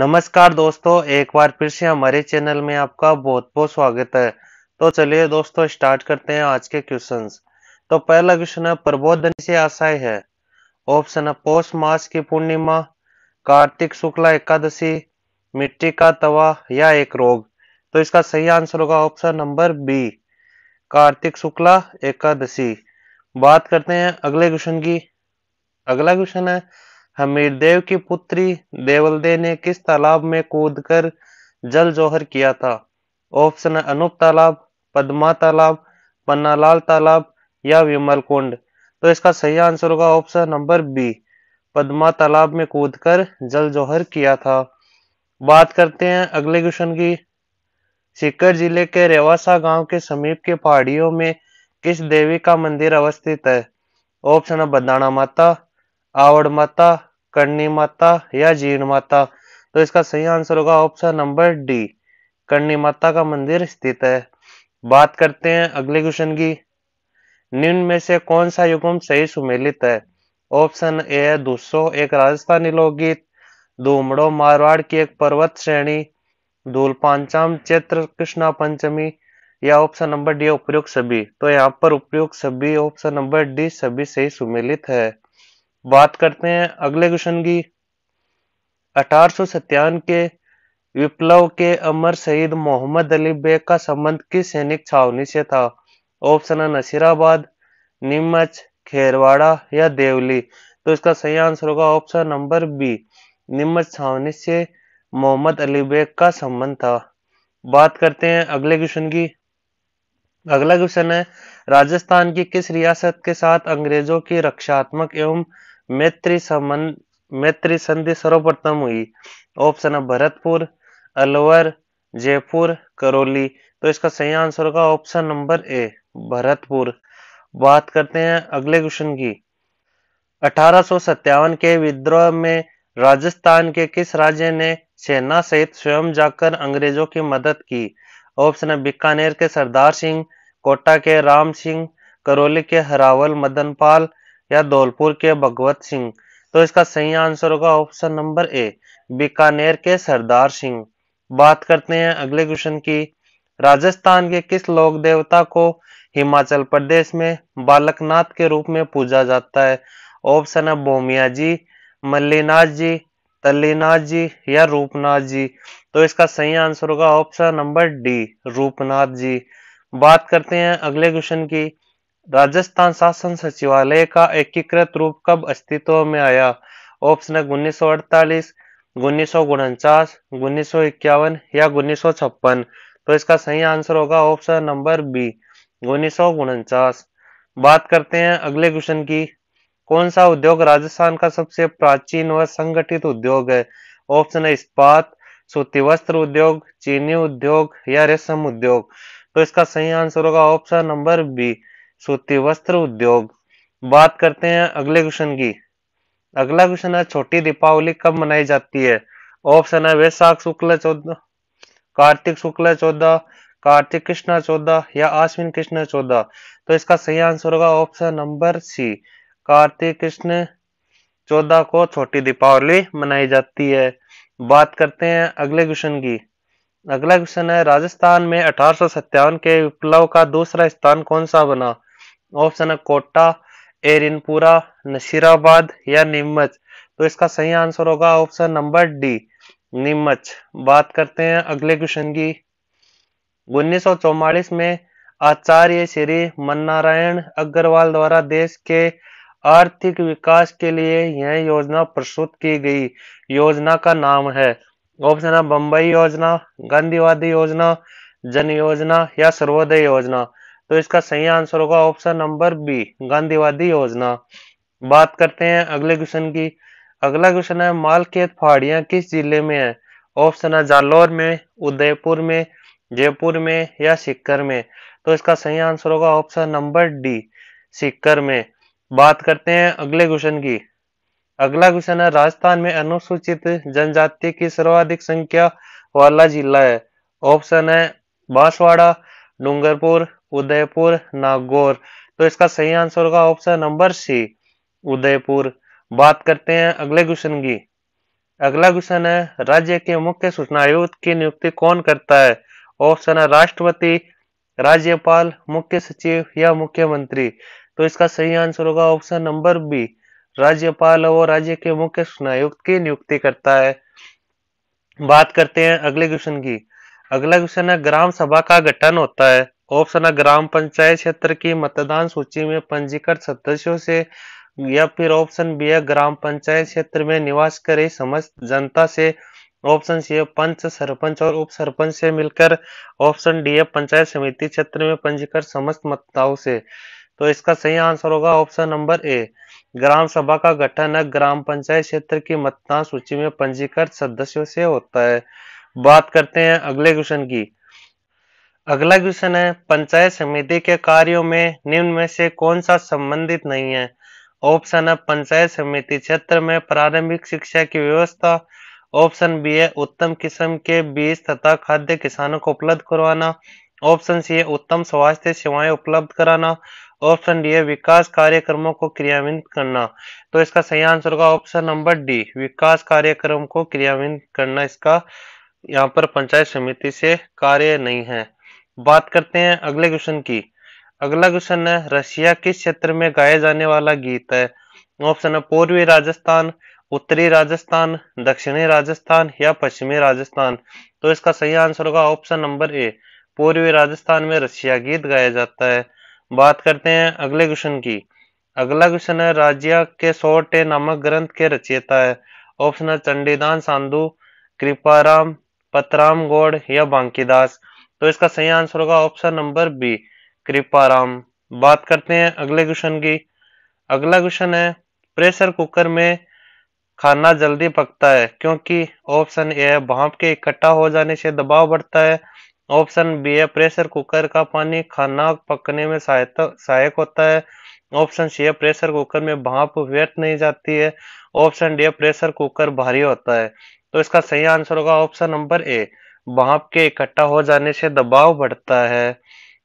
नमस्कार दोस्तों एक बार फिर से हमारे चैनल में आपका बहुत बहुत स्वागत है तो चलिए दोस्तों स्टार्ट करते हैं आज के क्वेश्चंस तो पहला क्वेश्चन है प्रबोधन से आशय है ऑप्शन है पौष मास की पूर्णिमा कार्तिक शुक्ला एकादशी मिट्टी का तवा या एक रोग तो इसका सही आंसर होगा ऑप्शन नंबर बी कार्तिक शुक्ला एकादशी बात करते हैं अगले क्वेश्चन की अगला क्वेश्चन है हमीरदेव की पुत्री देवलदे ने किस तालाब में कूदकर जल जोहर किया था ऑप्शन अनूप तालाब पद्मा तालाब पन्नालाल तालाब या विमल कुंड तो इसका सही आंसर होगा ऑप्शन नंबर बी पद्मा तालाब में कूदकर जल जौहर किया था बात करते हैं अगले क्वेश्चन की सीकर जिले के रेवासा गांव के समीप के पहाड़ियों में किस देवी का मंदिर अवस्थित है ऑप्शन है बदाना माता आवड़ माता कर्णी माता या जीर्ण माता तो इसका सही आंसर होगा ऑप्शन नंबर डी कर्णी माता का मंदिर स्थित है बात करते हैं अगले क्वेश्चन की निम्न में से कौन सा युगम सही सुमेलित है ऑप्शन ए है दूसो एक राजस्थानी लोकगीत धूमड़ो मारवाड़ की एक पर्वत श्रेणी धूल पांचाम चैत्र कृष्णा पंचमी या ऑप्शन नंबर डी उपयुक्त सभी तो यहाँ पर उपयुक्त सभी ऑप्शन नंबर डी सभी सही सुमेलित है बात करते हैं अगले क्वेश्चन की अठारह के विप्लव के अमर शहीद मोहम्मद अली बेग का संबंध किस सैनिक छावनी से था ऑप्शन है नसीराबाद नीमच खेरवाड़ा या देवली तो इसका सही आंसर होगा ऑप्शन नंबर बी नीमच छावनी से मोहम्मद अली बेग का संबंध था बात करते हैं अगले क्वेश्चन की अगला क्वेश्चन है राजस्थान की किस रियासत के साथ अंग्रेजों की रक्षात्मक एवं मैत्री संबंध मैत्री संधि सर्वप्रथम हुई ऑप्शन है भरतपुर अलवर जयपुर करौली तो इसका सही आंसर होगा ऑप्शन नंबर ए भरतपुर बात करते हैं अगले क्वेश्चन की अठारह के विद्रोह में राजस्थान के किस राज्य ने सेना सहित स्वयं जाकर अंग्रेजों की मदद की ऑप्शन है बीकानेर के सरदार सिंह कोटा के राम सिंह करौली के हरावल मदनपाल पाल या धौलपुर के भगवत सिंह तो इसका सही आंसर होगा ऑप्शन नंबर ए बीकानेर के सरदार सिंह बात करते हैं अगले क्वेश्चन की राजस्थान के किस लोक देवता को हिमाचल प्रदेश में बालकनाथ के रूप में पूजा जाता है ऑप्शन है भोमिया जी मल्लीनाथ जी तल्लीनाथ जी या रूपनाथ जी तो इसका सही आंसर होगा ऑप्शन नंबर डी रूपनाथ जी बात करते हैं अगले क्वेश्चन की राजस्थान शासन सचिवालय का एकीकृत रूप कब अस्तित्व में आया ऑप्शन है उन्नीस सौ अड़तालीस उन्नीस सौ उनचास उन्नीस सौ इक्यावन या उन्नीस सौ छप्पन तो इसका सही आंसर होगा ऑप्शन नंबर बी उन्नीस सौ उनचास बात करते हैं अगले क्वेश्चन की कौन सा उद्योग राजस्थान का सबसे प्राचीन व संगठित उद्योग है ऑप्शन है इस्पात सूती वस्त्र उद्योग चीनी उद्योग या रेशम उद्योग तो इसका सही आंसर होगा ऑप्शन नंबर बी सूती वस्त्र उद्योग बात करते हैं अगले क्वेश्चन की अगला क्वेश्चन है छोटी दीपावली कब मनाई जाती है ऑप्शन है वैशाख शुक्ल चौदह कार्तिक शुक्ल चौदह कार्तिक कृष्णा चौदह या आश्विन कृष्ण चौदह तो इसका सही आंसर होगा ऑप्शन नंबर सी कार्तिक कृष्ण चौदह को छोटी दीपावली मनाई जाती है बात करते हैं अगले क्वेश्चन की अगला क्वेश्चन है राजस्थान में अठारह के विप्लव का दूसरा स्थान कौन सा बना ऑप्शन है कोटा एरिनपुरा नशीराबाद या नीमच तो इसका सही आंसर होगा ऑप्शन नंबर डी नीमच बात करते हैं अगले क्वेश्चन की उन्नीस में आचार्य श्री मन्नारायण अग्रवाल द्वारा देश के आर्थिक विकास के लिए यह योजना प्रस्तुत की गई योजना का नाम है ऑप्शन है बम्बई योजना गांधीवादी योजना जन योजना या सर्वोदय योजना तो इसका सही आंसर होगा ऑप्शन नंबर बी गांधीवादी योजना बात करते हैं अगले क्वेश्चन की अगला क्वेश्चन है मालखेत पहाड़ियां किस जिले में है ऑप्शन है जालौर में उदयपुर में जयपुर में या सिक्कर में तो इसका सही आंसर होगा ऑप्शन नंबर डी सिक्कर में बात करते हैं अगले क्वेश्चन की अगला क्वेश्चन है राजस्थान में अनुसूचित जनजाति की सर्वाधिक संख्या वाला जिला है ऑप्शन है बांसवाड़ा डूंगरपुर उदयपुर नागौर तो इसका सही आंसर होगा ऑप्शन नंबर सी उदयपुर बात करते हैं अगले क्वेश्चन की अगला क्वेश्चन है राज्य के मुख्य सूचना आयुक्त की नियुक्ति कौन करता है ऑप्शन है राष्ट्रपति राज्यपाल मुख्य सचिव या मुख्यमंत्री तो इसका सही आंसर होगा ऑप्शन नंबर बी राज्यपाल और राज्य के मुख्य सूचना आयुक्त की नियुक्ति करता है बात करते हैं अगले क्वेश्चन की अगला क्वेश्चन है ग्राम सभा का गठन होता है ऑप्शन है ग्राम पंचायत क्षेत्र की मतदान सूची में पंजीकृत सदस्यों से या फिर ऑप्शन बी है ग्राम पंचायत क्षेत्र में निवास करे समस्त जनता से ऑप्शन सी है पंच सरपंच और उप सरपंच से मिलकर ऑप्शन डी है पंचायत समिति क्षेत्र में पंजीकृत समस्त मतदाताओं से तो इसका सही आंसर होगा ऑप्शन नंबर ए ग्राम सभा का गठन ग्राम पंचायत क्षेत्र की मतदान सूची में पंजीकृत सदस्यों से होता है बात करते हैं अगले क्वेश्चन की अगला क्वेश्चन है पंचायत समिति के कार्यों में निम्न में से कौन सा संबंधित नहीं है ऑप्शन है पंचायत समिति क्षेत्र में प्रारंभिक शिक्षा की व्यवस्था ऑप्शन बी है उत्तम किस्म के बीज तथा खाद्य किसानों को उपलब्ध करवाना ऑप्शन सी है उत्तम स्वास्थ्य सेवाएं उपलब्ध कराना ऑप्शन डी है विकास कार्यक्रमों को क्रियान्वित करना तो इसका सही आंसर होगा ऑप्शन नंबर डी विकास कार्यक्रम को क्रियान्वित करना इसका यहाँ पर पंचायत समिति से कार्य नहीं है बात करते हैं अगले क्वेश्चन की अगला क्वेश्चन है रशिया किस क्षेत्र में गाया जाने वाला गीत है ऑप्शन है पूर्वी राजस्थान उत्तरी राजस्थान दक्षिणी राजस्थान या पश्चिमी राजस्थान तो इसका सही आंसर होगा ऑप्शन नंबर ए पूर्वी राजस्थान में रशिया गीत गाया जाता है बात करते हैं अगले क्वेश्चन की अगला क्वेश्चन है राज्य के सोटे नामक ग्रंथ के रचयिता है ऑप्शन है चंडीदान सांधु कृपाराम पतराम गौड़ या बांकीदास दास तो इसका सही आंसर होगा ऑप्शन नंबर बी कृपाराम बात करते हैं अगले क्वेश्चन की अगला क्वेश्चन है प्रेशर कुकर में खाना जल्दी पकता है क्योंकि ऑप्शन ए है भाप के इकट्ठा हो जाने से दबाव बढ़ता है ऑप्शन बी है प्रेशर कुकर का पानी खाना पकने में सहायता सहायक होता है ऑप्शन सी है प्रेशर कुकर में भाप व्यर्थ नहीं जाती है ऑप्शन डी है प्रेशर कुकर भारी होता है तो इसका सही आंसर होगा ऑप्शन नंबर ए भाप के इकट्ठा हो जाने से दबाव बढ़ता है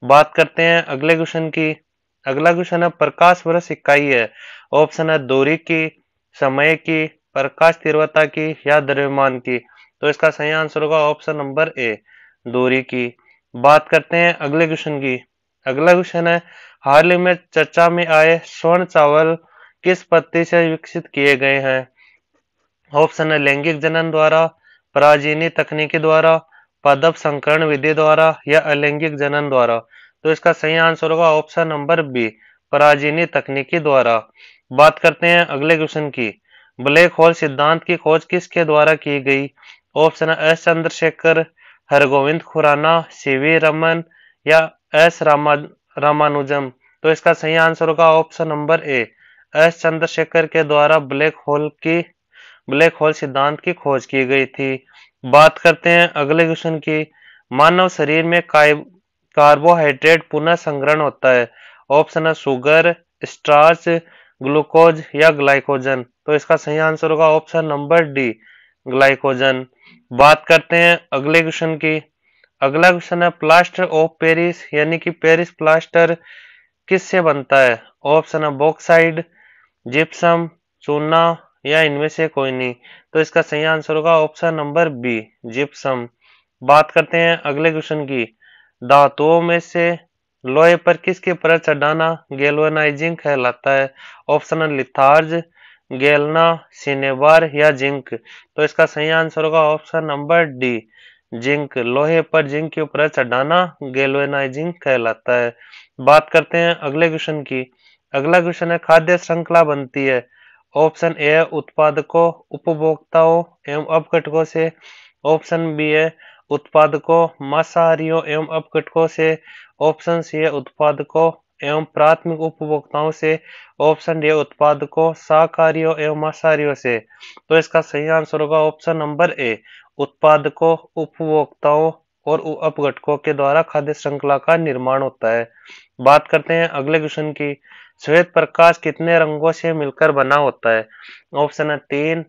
बात करते हैं अगले क्वेश्चन की अगला क्वेश्चन है प्रकाश वर्ष इकाई है ऑप्शन है दूरी की समय की प्रकाश तीव्रता की या द्रव्यमान की तो इसका सही आंसर होगा ऑप्शन नंबर ए दूरी की बात करते हैं अगले क्वेश्चन की अगला क्वेश्चन है हाल ही में चर्चा में आए स्वर्ण चावल किस पत्ती से विकसित किए गए हैं ऑप्शन है लैंगिक जनन द्वारा पराजीनी तकनीकी द्वारा पदप संकरण विधि द्वारा या अलैंगिक जनन द्वारा तो इसका सही आंसर होगा ऑप्शन नंबर बी पराजीनी तकनीकी द्वारा बात करते हैं अगले क्वेश्चन की ब्लैक होल सिद्धांत की खोज किसके द्वारा की गई option S Chandrasekhar Hargobind Khorana C V Raman या एस रामा रामानुजम तो इसका सही आंसर होगा option number A S Chandrasekhar के द्वारा ब्लैक होल की ब्लैक होल सिद्धांत की खोज की गई थी बात करते हैं अगले क्वेश्चन की मानव शरीर में कार्बोहाइड्रेट पुनः संग्रहण होता है ऑप्शन है शुगर स्टार्च ग्लूकोज या ग्लाइकोजन तो इसका सही आंसर होगा ऑप्शन नंबर डी ग्लाइकोजन बात करते हैं अगले क्वेश्चन की अगला क्वेश्चन है प्लास्टर ऑफ पेरिस यानी कि पेरिस प्लास्टर किससे बनता है ऑप्शन है बॉक्साइड जिप्सम चूना या इनमें से कोई नहीं तो इसका सही आंसर होगा ऑप्शन नंबर बी जिप्सम बात करते हैं अगले क्वेश्चन की धातुओं में से लोहे पर किसके पर चढ़ाना गैल्वेनाइजिंग कहलाता है ऑप्शन लिथार्ज गैलना सिनेबार या जिंक तो इसका सही आंसर होगा ऑप्शन नंबर डी जिंक लोहे पर जिंक के ऊपर चढ़ाना गैल्वेनाइजिंग कहलाता है बात करते हैं अगले क्वेश्चन की अगला क्वेश्चन है खाद्य श्रृंखला बनती है ऑप्शन ए है उत्पादकों उपभोक्ताओं एवं अपघटकों से ऑप्शन बी है उत्पादकों मांसाहारियों एवं अपघटकों से ऑप्शन सी है उत्पादकों एवं प्राथमिक उपभोक्ताओं से ऑप्शन डी उत्पादकों शाकाहारियों एवं मांसाहारियों से तो इसका सही आंसर होगा ऑप्शन नंबर ए उत्पादकों उपभोक्ताओं और अपघटकों के द्वारा खाद्य श्रृंखला का निर्माण होता है बात करते हैं अगले क्वेश्चन की श्वेत प्रकाश कितने रंगों से मिलकर बना होता है ऑप्शन है तीन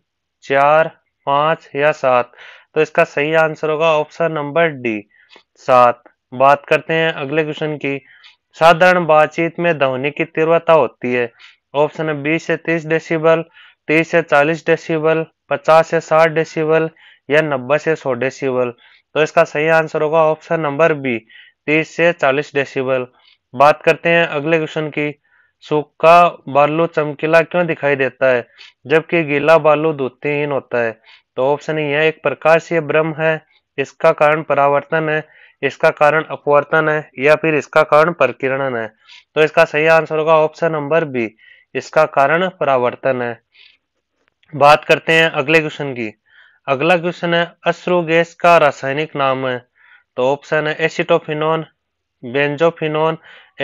चार पांच या सात तो इसका सही आंसर होगा ऑप्शन नंबर डी सात बात करते हैं अगले क्वेश्चन की साधारण बातचीत में ध्वनि की तीव्रता होती है ऑप्शन है बीस से तीस डेसिबल तीस से चालीस डेसिबल पचास से साठ डेसिबल या नब्बे से सौ डेसिबल तो इसका सही आंसर होगा ऑप्शन नंबर बी 30 से 40 डेसिबल बात करते हैं अगले क्वेश्चन की सूखा बालू चमकीला क्यों दिखाई देता है जबकि गीला बालू दूतीहीन होता है तो ऑप्शन यह एक प्रकाशीय ब्रह्म है इसका कारण परावर्तन है इसका कारण अपवर्तन है या फिर इसका कारण परकिरणन है तो इसका सही आंसर होगा ऑप्शन नंबर बी इसका कारण परावर्तन है बात करते हैं अगले क्वेश्चन की अगला क्वेश्चन है अश्रु गैस का रासायनिक नाम है तो ऑप्शन है acetophenone benzophenone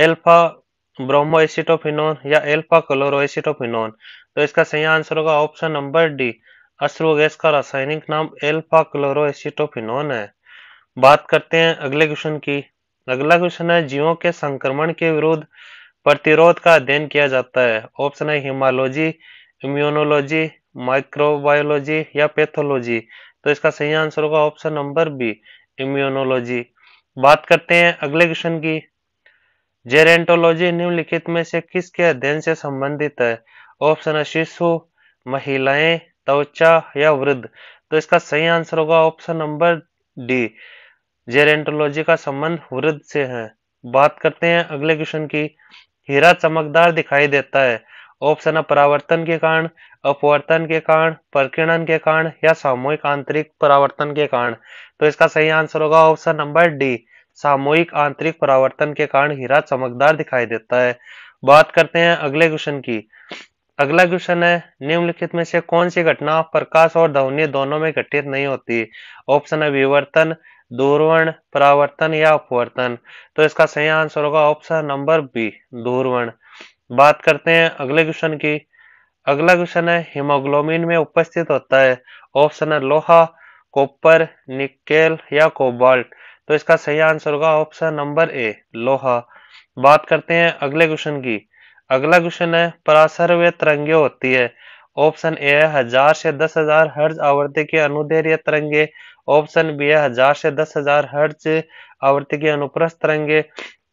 alpha bromo acetophenone या एल्फा क्लोरो एसिटोफिनोन तो इसका सही आंसर होगा ऑप्शन नंबर डी अश्रु गैस का रासायनिक नाम एल्फा क्लोरो एसिटोफिनोन है बात करते हैं अगले क्वेश्चन की अगला क्वेश्चन है जीवों के संक्रमण के विरुद्ध प्रतिरोध का अध्ययन किया जाता है ऑप्शन है हिमालोजी इम्यूनोलॉजी माइक्रोबायोलॉजी या पैथोलॉजी तो इसका सही आंसर होगा ऑप्शन नंबर बी इम्यूनोलॉजी बात करते हैं अगले क्वेश्चन की जेरेंटोलॉजी निम्नलिखित में से किसके अध्ययन से संबंधित है ऑप्शन है शिशु महिलाएं त्वचा या वृद्ध तो इसका सही आंसर होगा ऑप्शन नंबर डी जेरेंटोलॉजी का संबंध वृद्ध से है बात करते हैं अगले क्वेश्चन की हीरा चमकदार दिखाई देता है ऑप्शन है परावर्तन के कारण अपवर्तन के कारण प्रकीर्णन के कारण या सामूहिक आंतरिक परावर्तन के कारण तो इसका सही आंसर होगा ऑप्शन नंबर डी सामूहिक आंतरिक परावर्तन के कारण हीरा चमकदार दिखाई देता है बात करते हैं अगले क्वेश्चन की अगला क्वेश्चन है निम्नलिखित में से कौन सी घटना प्रकाश और ध्वनि दोनों में घटित नहीं होती ऑप्शन है विवर्तन दूरवण परावर्तन या अपवर्तन तो इसका सही आंसर होगा ऑप्शन नंबर बी दूरवण बात करते हैं अगले क्वेश्चन की अगला क्वेश्चन है हिमोग्लोबिन में उपस्थित होता है ऑप्शन है लोहा कॉपर निकेल या कोबाल्ट तो इसका सही आंसर होगा ऑप्शन नंबर ए लोहा बात करते हैं अगले क्वेश्चन की अगला क्वेश्चन है पराशर व तरंगे होती है ऑप्शन ए है हजार से दस हजार हर्ज आवृत्ति के अनुदैर्य तरंगे ऑप्शन बी है हजार से दस हजार हर्ज आवृत्ति के अनुप्रस्थ तरंगे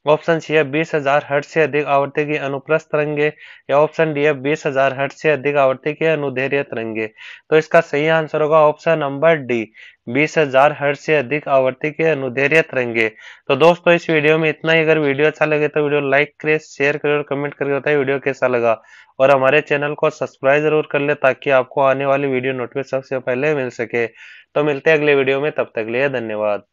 ऑप्शन सी है बीस हजार हर्ट से अधिक आवर्ती की अनुप्रस्थ तरंगे या ऑप्शन डी है बीस हजार हर्ट से अधिक आवर्ती की अनुधैर्य तरंगे तो इसका सही आंसर होगा ऑप्शन नंबर डी बीस हजार हर्ट से अधिक आवर्ती के अनुधैर्य तरंगे तो दोस्तों इस वीडियो में इतना ही अगर वीडियो अच्छा लगे तो वीडियो लाइक करें शेयर करें और कमेंट करके बताए वीडियो कैसा लगा और हमारे चैनल को सब्सक्राइब जरूर कर ले ताकि आपको आने वाली वीडियो नोटिफिकेशन सबसे पहले मिल सके तो मिलते हैं अगले वीडियो में तब तक लिए धन्यवाद